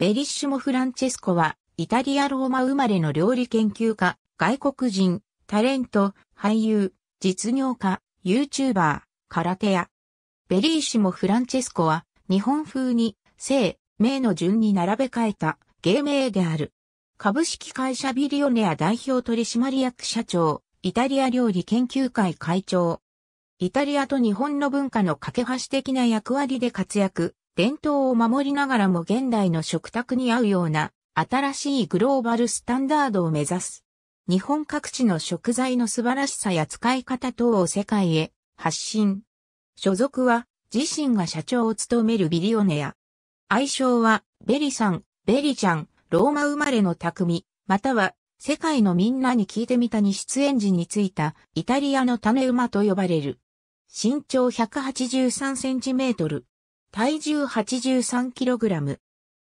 ベリッシュモ・フランチェスコは、イタリア・ローマ生まれの料理研究家、外国人、タレント、俳優、実業家、YouTuber、空手屋。ベリッシュモ・フランチェスコは、日本風に、姓、名の順に並べ替えた、芸名である。株式会社ビリオネア代表取締役社長、イタリア料理研究会会長。イタリアと日本の文化の架け橋的な役割で活躍、伝統を守りながらも現代の食卓に合うような新しいグローバルスタンダードを目指す。日本各地の食材の素晴らしさや使い方等を世界へ発信。所属は自身が社長を務めるビリオネア。愛称はベリさん、ベリちゃん、ローマ生まれの匠、または世界のみんなに聞いてみたに出演時についたイタリアの種馬と呼ばれる。身長183センチメートル。体重 83kg。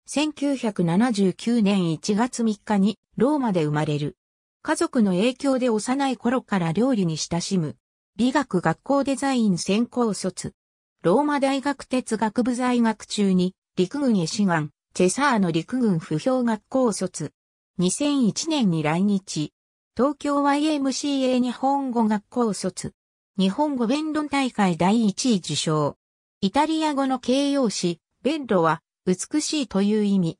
1979年1月3日にローマで生まれる。家族の影響で幼い頃から料理に親しむ。美学学校デザイン専攻卒。ローマ大学哲学部在学中に陸軍へ志願、チェサーの陸軍不評学校卒。2001年に来日。東京 YMCA 日本語学校卒。日本語弁論大会第1位受賞。イタリア語の形容詞、ベッロは、美しいという意味。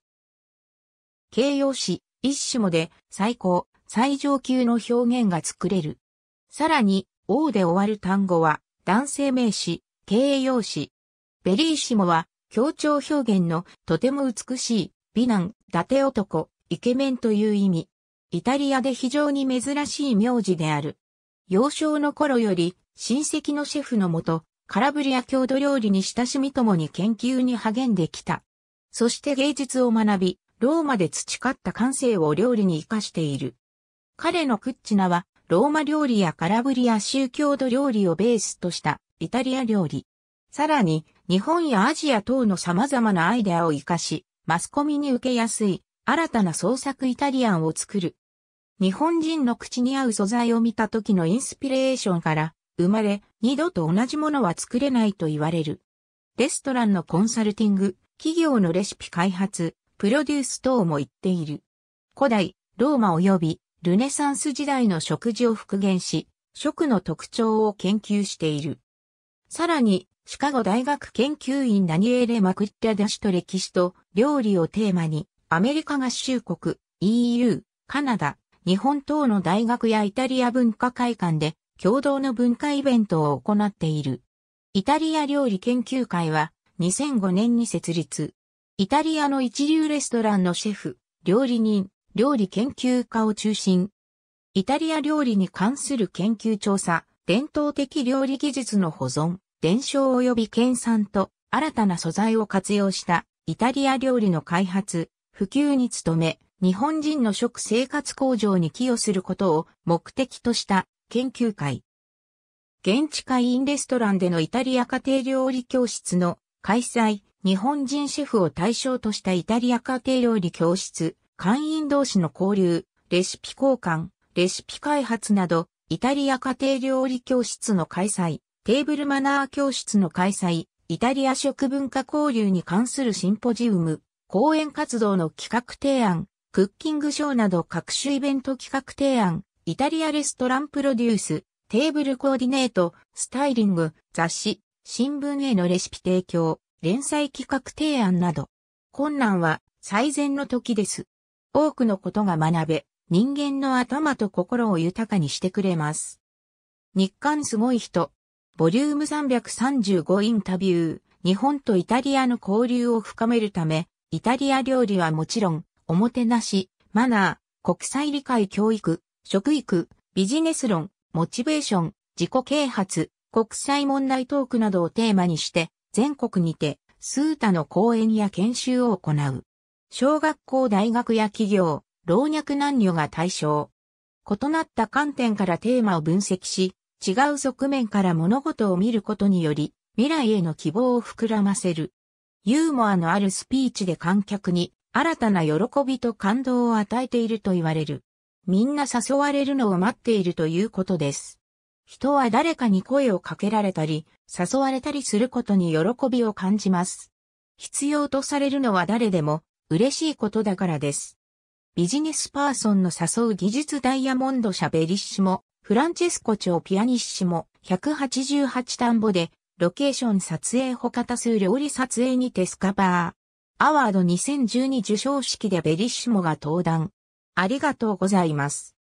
形容詞、一種もで、最高、最上級の表現が作れる。さらに、王で終わる単語は、男性名詞、形容詞。ベリーシモは、強調表現の、とても美しい、美男、伊達男、イケメンという意味。イタリアで非常に珍しい名字である。幼少の頃より、親戚のシェフのもと、カラブリア郷土料理に親しみともに研究に励んできた。そして芸術を学び、ローマで培った感性を料理に活かしている。彼のクッチナは、ローマ料理やカラブリア州郷土料理をベースとしたイタリア料理。さらに、日本やアジア等の様々なアイデアを活かし、マスコミに受けやすい新たな創作イタリアンを作る。日本人の口に合う素材を見た時のインスピレーションから、生まれ、二度と同じものは作れないと言われる。レストランのコンサルティング、企業のレシピ開発、プロデュース等も言っている。古代、ローマ及びルネサンス時代の食事を復元し、食の特徴を研究している。さらに、シカゴ大学研究員ダニエレ・マクッラダシと歴史と料理をテーマに、アメリカ合衆国、EU、カナダ、日本等の大学やイタリア文化会館で共同の文化イベントを行っている。イタリア料理研究会は2005年に設立。イタリアの一流レストランのシェフ、料理人、料理研究家を中心。イタリア料理に関する研究調査、伝統的料理技術の保存、伝承及び研鑽と新たな素材を活用したイタリア料理の開発、普及に努め、日本人の食生活向上に寄与することを目的とした研究会。現地会員レストランでのイタリア家庭料理教室の開催、日本人シェフを対象としたイタリア家庭料理教室、会員同士の交流、レシピ交換、レシピ開発など、イタリア家庭料理教室の開催、テーブルマナー教室の開催、イタリア食文化交流に関するシンポジウム、講演活動の企画提案、クッキングショーなど各種イベント企画提案、イタリアレストランプロデュース、テーブルコーディネート、スタイリング、雑誌、新聞へのレシピ提供、連載企画提案など。困難は最善の時です。多くのことが学べ、人間の頭と心を豊かにしてくれます。日刊すごい人。ボリューム335インタビュー。日本とイタリアの交流を深めるため、イタリア料理はもちろん、おもてなし、マナー、国際理解教育、食育、ビジネス論、モチベーション、自己啓発、国際問題トークなどをテーマにして、全国にて、数多の講演や研修を行う。小学校大学や企業、老若男女が対象。異なった観点からテーマを分析し、違う側面から物事を見ることにより、未来への希望を膨らませる。ユーモアのあるスピーチで観客に新たな喜びと感動を与えていると言われる。みんな誘われるのを待っているということです。人は誰かに声をかけられたり、誘われたりすることに喜びを感じます。必要とされるのは誰でも嬉しいことだからです。ビジネスパーソンの誘う技術ダイヤモンド社ベリッシモ、フランチェスコ町ピアニッシモ、188田んぼで、ロケーション撮影他多数料理撮影にてスカバー。アワード2012受賞式でベリッシモが登壇。ありがとうございます。